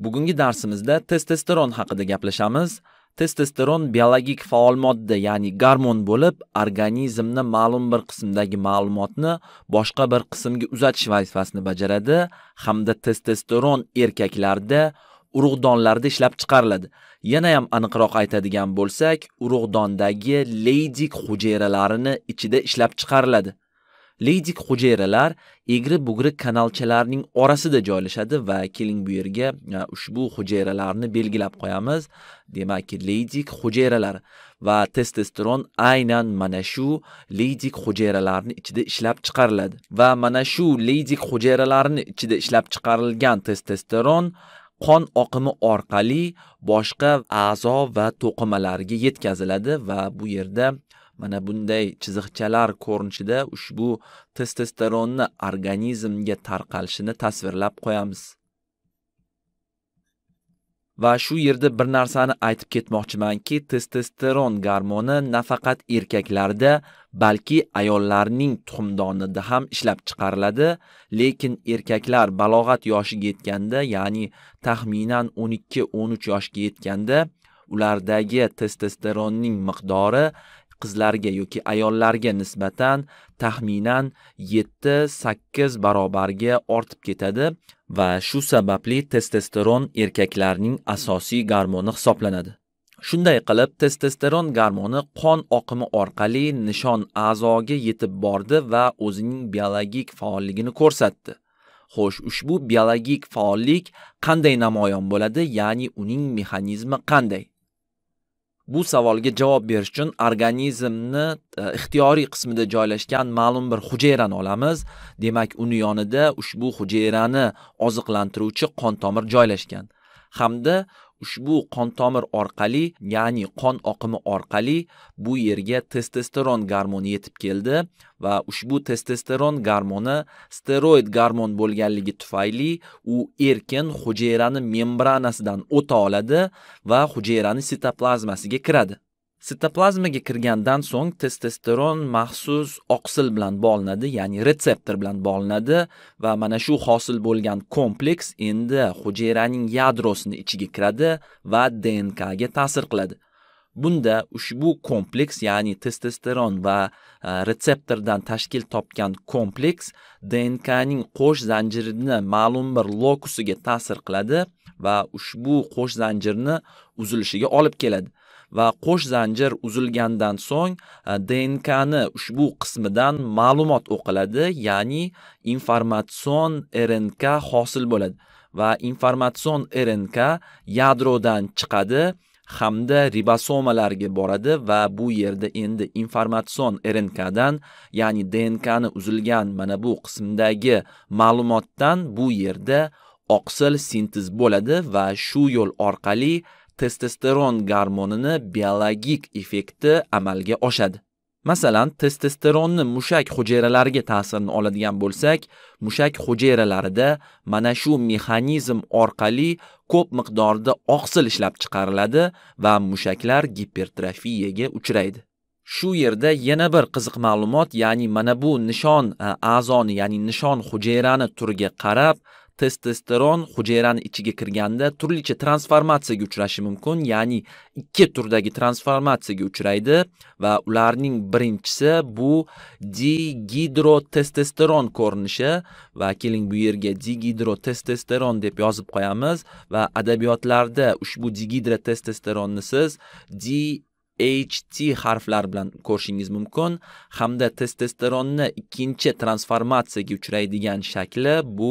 Bugungi darsimizda testosteron haqida gaplashamiz. Testosteron biologik faol modda, ya'ni garmon bo'lib, organizmni ma'lum bir qismdagi ma'lumotni boshqa bir qismga uzatish vazifasini bajaradi hamda testosteron erkaklarda urug'donlarda ishlab chiqariladi. Yana ham aniqroq aytadigan bo'lsak, urug'dondagi leydik hujayralarini ichida ishlab chiqariladi. leydik hujayralar egri bugri kanalchalarning orasida joylashadi va keling bu yerga e, ushbu hujayralarni belgilab qo'yamiz. Demakki, leydik hujayralar va testosteron aynan mana shu leydik hujayralarni ichida ishlab chiqariladi va mana shu leydik hujayralarni ichida ishlab chiqarilgan testosteron qon oqimi orqali boshqa a'zo va to'qimalarga yetkaziladi va bu yerda mana bunday chiziqchalar ko'rinishida ushbu testosteronni organizmga tarqalishini tasvirlab qo'yamiz. Va shu yerda bir narsani aytib ketmoqchimanki, testosteron gormoni nafaqat erkaklarda, balki ayollarning tuxumdonida ham ishlab chiqariladi, lekin erkaklar balog'at yoshiga yetganda, ya'ni taxminan 12-13 yoshga yetganda, ulardagi testosteronning miqdori qizlarga yoki ayollarga nisbatan taxminan 7-8 barobarga ortib ketadi va shu sababli testosteron erkaklarning asosiy gormoni hisoblanadi. Shunday qilib, testosteron gormoni qon oqimi orqali nishon a'zoga yetib bordi va o'zining biologik faolligini ko'rsatdi. Xo'sh, ushbu biologik faollik qanday namoyon bo'ladi, ya'ni uning mexanizmi qanday? Bu savolga javob berish uchun organizmni e, ixtiyoriy qismida joylashgan ma'lum bir hujayrani olamiz. Demak, uni yonida ushbu hujayrani oziqlantiruvchi qon tomir joylashgan hamda ushbu qon tomir orqali ya'ni qon oqimi orqali bu yerga testosteron garmoni yetib keldi va ushbu testosteron garmoni steroid garmon bo'lganligi tufayli u erkin hujayrani membranasidan o'ta oladi va hujayrani sitoplazmasiga kiradi sitoplazmaga kirgandan so'ng testosteron maxsus oqsil bilan bog'lanadi ya'ni retseptor bilan bog'lanadi va mana shu hosil bo'lgan kompleks endi hujayraning yadrosini ichiga kiradi va dnkga ta'sir qiladi bunda ushbu kompleks ya'ni testosteron va e, retseptordan tashkil topgan kompleks dnkning qo'sh zanjirini ma'lum bir lokusiga ta'sir qiladi va ushbu qo'sh zanjirni uzilishiga olib keladi va qo'sh zanjir uzilgandan so'ng e, DNK ni ushbu qismidan ma'lumot o'qiladi, ya'ni informatsion RNK hosil bo'ladi va informatsion RNK yadrodan chiqadi hamda ribosomalarga boradi va bu yerda endi informatsion RNKdan, ya'ni DNK ni uzilgan mana bu qismdagi ma'lumotdan bu yerda oqsil sintez bo'ladi va shu yo'l orqali testosteron gormonini biologik effekti amalga oshadi. Masalan, testosteronni mushak hujayralariga ta'sirini oladigan bo'lsak, mushak hujayralarida mana shu mexanizm orqali ko'p miqdorda oqsil ishlab chiqariladi va mushaklar gipertrofiyaga uchraydi. Shu yerda yana bir qiziq ma'lumot, ya'ni mana bu nishon e, a'zoni, ya'ni nishon hujayrani turiga qarab testosteron hujayrani ichiga kirganda turlicha transformatsiyaga uchrashi mumkin, ya'ni ikki turdagi transformatsiyaga uchraydi va ularning birinchisi bu digidrotestosteron ko'rinishi va keling bu yerga digidrotestosteron deb yozib qo'yamiz va adabiyotlarda ushbu digidrotestosteronni siz di HT harflar bilan ko'rishingiz mumkin hamda testosteronni ikkinchi transformatsiyaga uchraydigan shakli bu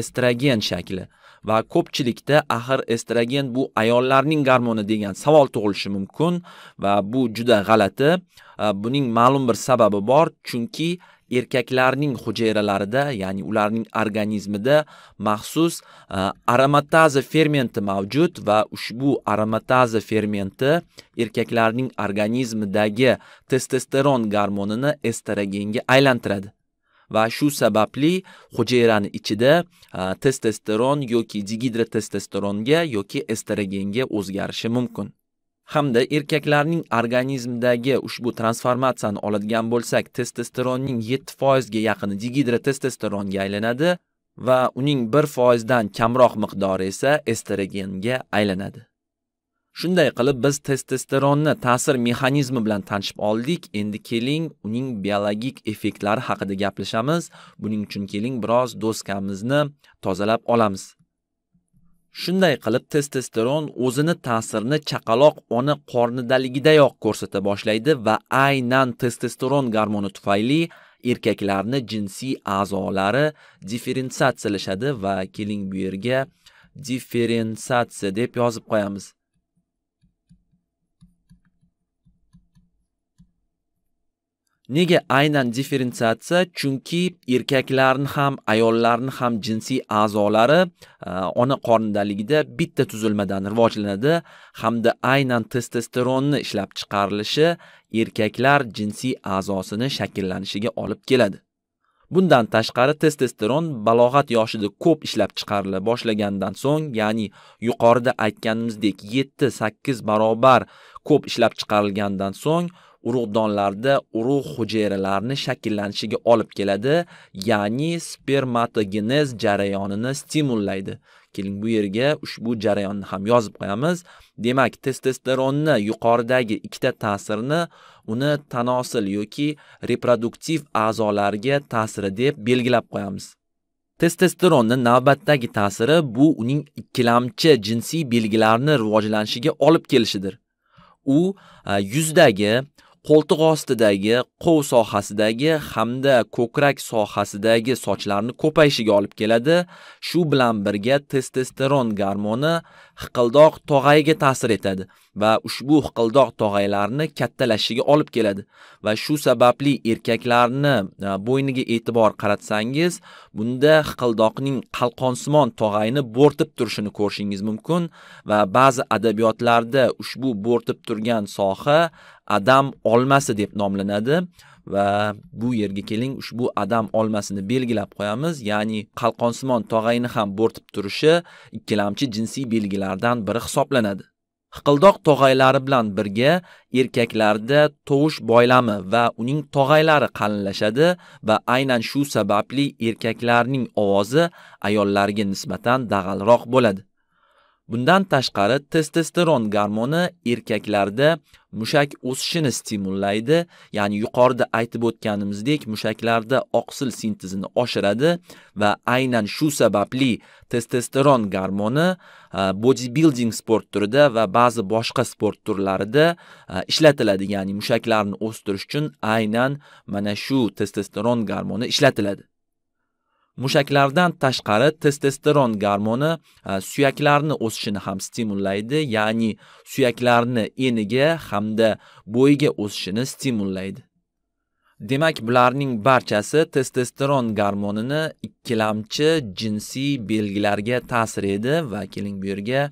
estrogen shakli va ko'pchilikda axir estrogen bu ayollarning gormoni degan savol tug'ilishi mumkin va bu juda g'alati buning ma'lum bir sababi bor chunki erkaklarning hujayralarida ya'ni ularning organizmida maxsus e, aromataza fermenti mavjud va ushbu aromataza fermenti erkaklarning organizmidagi testosteron gormonini estrogenga aylantiradi va shu sababli hujayrani ichida e, testosteron yoki digidrotestosteronga yoki estrogenga o'zgarishi mumkin hamda erkaklarning organizmidagi ushbu transformatsiyani oladigan bo'lsak, testosteronning 7% ga yaqini digidrotestosteronga aylanadi va uning 1% dan kamroq miqdori esa estrogenga aylanadi. Shunday qilib biz testosteronni ta'sir mexanizmi bilan tanishib oldik. Endi keling uning biologik effektlari haqida gaplashamiz. Buning uchun keling biroz doskamizni tozalab olamiz. Shunday qilib testosteron o'zini ta'sirini chaqaloq ona qornidaligidayoq ko'rsata boshlaydi va aynan testosteron gormoni tufayli erkaklarni jinsiy a'zolari differensiyatsiyalashadi va keling bu yerga differensiatsiya deb yozib qo'yamiz. Nega aynan differensiatsiya? Chunki erkaklarni ham, ayollarni ham jinsiy a'zolari e, ona qornidaligida bitta tuzilmadan rivojlanadi hamda aynan testosteronni ishlab chiqarilishi erkaklar jinsiy a'zosini shakllanishiga olib keladi. Bundan tashqari testosteron balog'at yoshida ko'p ishlab chiqarila boshlagandan so'ng, ya'ni yuqorida aytganimizdek yetti sakkiz barobar ko'p ishlab chiqarilgandan so'ng urug'donlarda urug' hujayralarini shakllanishiga olib keladi, ya'ni spermatogenez jarayonini stimullaydi. Keling bu yerga ushbu jarayonni ham yozib qo'yamiz. Demak, testosteronni yuqoridagi ikkita ta'sirini uni tanosil yoki reproduktiv a'zolarga ta'siri deb belgilab qo'yamiz. Testosteronni navbatdagi ta'siri bu uning ikkilamchi jinsiy belgilarni rivojlanishiga olib kelishidir. u yuzdagi qo'ltiq ostidagi, qov sohasidagi hamda ko'krak sohasidagi sochlarni ko'payishiga olib keladi. Shu bilan birga testosteron gormoni hiqildoq tog'ayiga ta'sir etadi va ushbu hiqildoq tog'aylarni kattalashishiga olib keladi va shu sababli erkaklarni e, bo'yniga e'tibor qaratsangiz, bunda hiqildoqning qalqonsimon tog'ayni bo'rtib turishini ko'rishingiz mumkin va ba'zi adabiyotlarda ushbu bo'rtib turgan soha adam olmasi deb nomlanadi va bu yerga keling ushbu adam olmasini belgilab qo'yamiz ya'ni qalqonsimon tog'ayni ham bo'rtib turishi ikkilamchi jinsiy belgilardan biri hisoblanadi hiqildoq tog'aylari bilan birga erkaklarda tovush boylami va uning tog'aylari qalinlashadi va aynan shu sababli erkaklarning ovozi ayollarga nisbatan dag'alroq bo'ladi. Bundan tashqari testosteron gormoni erkaklarda mushak o'sishini stimullaydi ya'ni yuqorida aytib o'tganimizdek mushaklarda oqsil sintezini oshiradi va aynan shu sababli testosteron gormoni e, bodybuilding sport turida va ba'zi boshqa sport turlarida e, ishlatiladi ya'ni mushaklarni o'stirish uchun aynan mana shu testosteron gormoni ishlatiladi Mushaklardan tashqari testosteron gormoni e, suyaklarni o'sishini ham stimullaydi, ya'ni suyaklarni eniga hamda bo'yiga o'sishini stimullaydi. Demak, bularning barchasi testosteron gormonini ikkilamchi jinsiy belgilarga ta'sir edi va keling bu yerga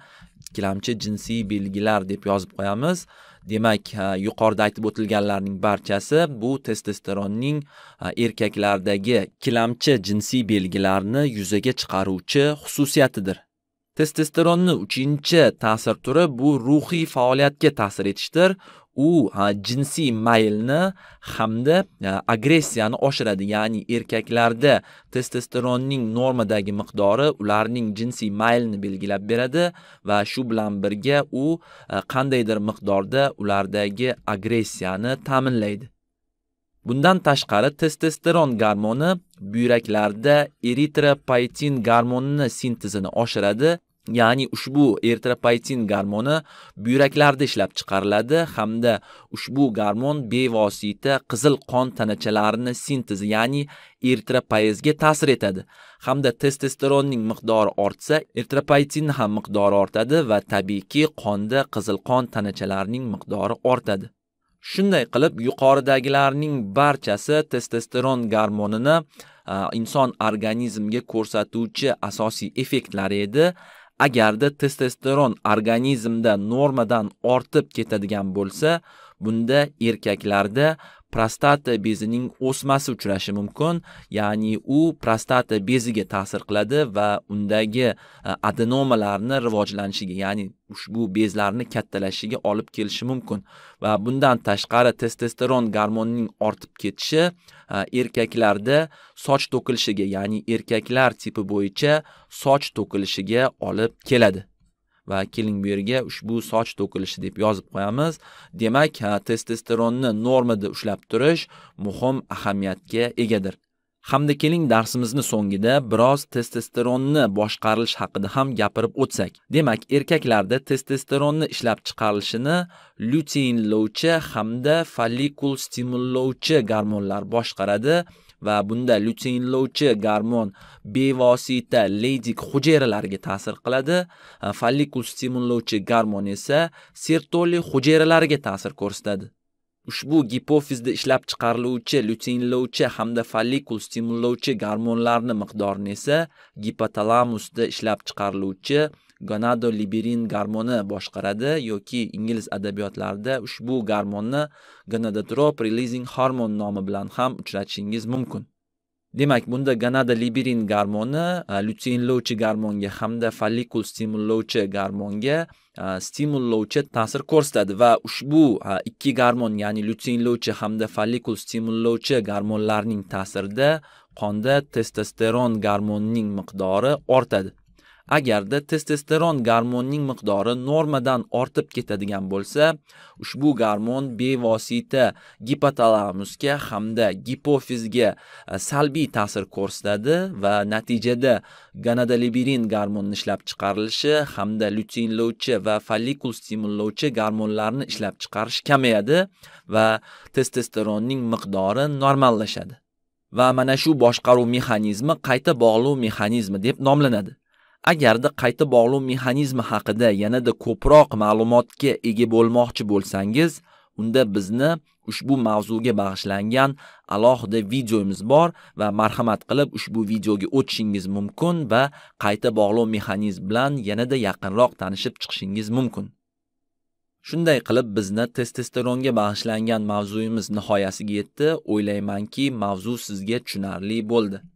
ikkilamchi jinsiy belgilar deb yozib qo'yamiz. demak yuqorida aytib o'tilganlarning barchasi bu testosteronning erkaklardagi ikkilamchi jinsiy belgilarni yuzaga chiqaruvchi xususiyatidir testosteronni uchinchi ta'sir turi bu ruhiy faoliyatga ta'sir etishdir u jinsiy maylni hamda e, agressiyani oshiradi ya'ni erkaklarda testosteronning normadagi miqdori ularning jinsiy maylni belgilab beradi va shu bilan birga u e, qandaydir miqdorda ulardagi agressiyani ta'minlaydi bundan tashqari testosteron garmoni buyraklarda eritropoetin garmonini sintezini oshiradi ya'ni ushbu eritropoetin garmoni buyraklarda ishlab chiqariladi hamda ushbu garmon bevosita qizil qon tanachalarini sintezi, ya'ni eritropoezga ta'sir etadi. Hamda testosteronning miqdori ortsa, eritropoetin ham miqdori ortadi va tabiiyki qonda qizil qon tanachalarining miqdori ortadi. Shunday qilib, yuqoridagilarning barchasi testosteron garmonini inson organizmiga ko'rsatuvchi asosiy effektlari edi. agarda testosteron organizmda normadan ortib ketadigan bo'lsa bunda erkaklarda prostata bezining o'smasi uchrashi mumkin, ya'ni u prostata beziga ta'sir qiladi va undagi e, adenomalarni rivojlanishiga, ya'ni ushbu bezlarni kattalashishiga olib kelishi mumkin va bundan tashqari testosteron garmonining ortib ketishi e, erkaklarda soch to'kilishiga, ya'ni erkaklar tipi bo'yicha soch to'kilishiga olib keladi. va keling bu yerga ushbu soch to'kilishi deb yozib qo'yamiz. Demak, testosteronni normada ushlab turish muhim ahamiyatga egadir. Hamda keling darsimizni so'ngida biroz testosteronni boshqarilish haqida ham gapirib o'tsak. Demak, erkaklarda testosteronni ishlab chiqarilishini luteinlovchi hamda follikul stimullovchi gormonlar boshqaradi va bunda luteinlovchi garmon bevosita leydik hujayralariga ta'sir qiladi, follikul stimullovchi garmon esa sertoli hujayralariga ta'sir ko'rsatadi. Ushbu gipofizda ishlab chiqariluvchi luteinlovchi hamda follikul stimullovchi garmonlarni miqdorini esa gipotalamusda ishlab chiqariluvchi gonado liberin garmoni boshqaradi yoki ingliz adabiyotlarida ushbu garmonni gonadotrop releasing hormon nomi bilan ham uchratishingiz mumkin demak bunda gonada liberin garmoni luteinlovchi garmonga hamda follikul stimullovchi garmonga stimullovchi ta'sir ko'rsatadi va ushbu ikki garmon ya'ni luteinlovchi hamda follikul stimullovchi garmonlarning ta'sirida qonda testosteron garmonining miqdori ortadi agarda testosteron garmonning miqdori normadan ortib ketadigan bo'lsa ushbu garmon bevosita gipotalamusga hamda gipofizga e, salbiy ta'sir ko'rsatadi va natijada gonadoliberin garmon ishlab chiqarilishi hamda lutinlovchi va follikul stimullovchi garmonlarni ishlab chiqarish kamayadi va testosteronning miqdori normallashadi va mana shu boshqaruv mexanizmi qayta bog'lov mexanizmi deb nomlanadi Agarda qayta bog'lov mexanizmi haqida yanada ko'proq ma'lumotga ega bo'lmoqchi bo'lsangiz, unda bizni ushbu mavzuga bag'ishlangan alohida videomiz bor va marhamat qilib ushbu videoga o'tishingiz mumkin va qayta bog'lov mexanizmi bilan yanada yaqinroq tanishib chiqishingiz mumkin. Shunday qilib bizni testosteronga bag'ishlangan mavzuyimiz nihoyasiga yetdi. O'ylaymanki, mavzu sizga tushunarli bo'ldi.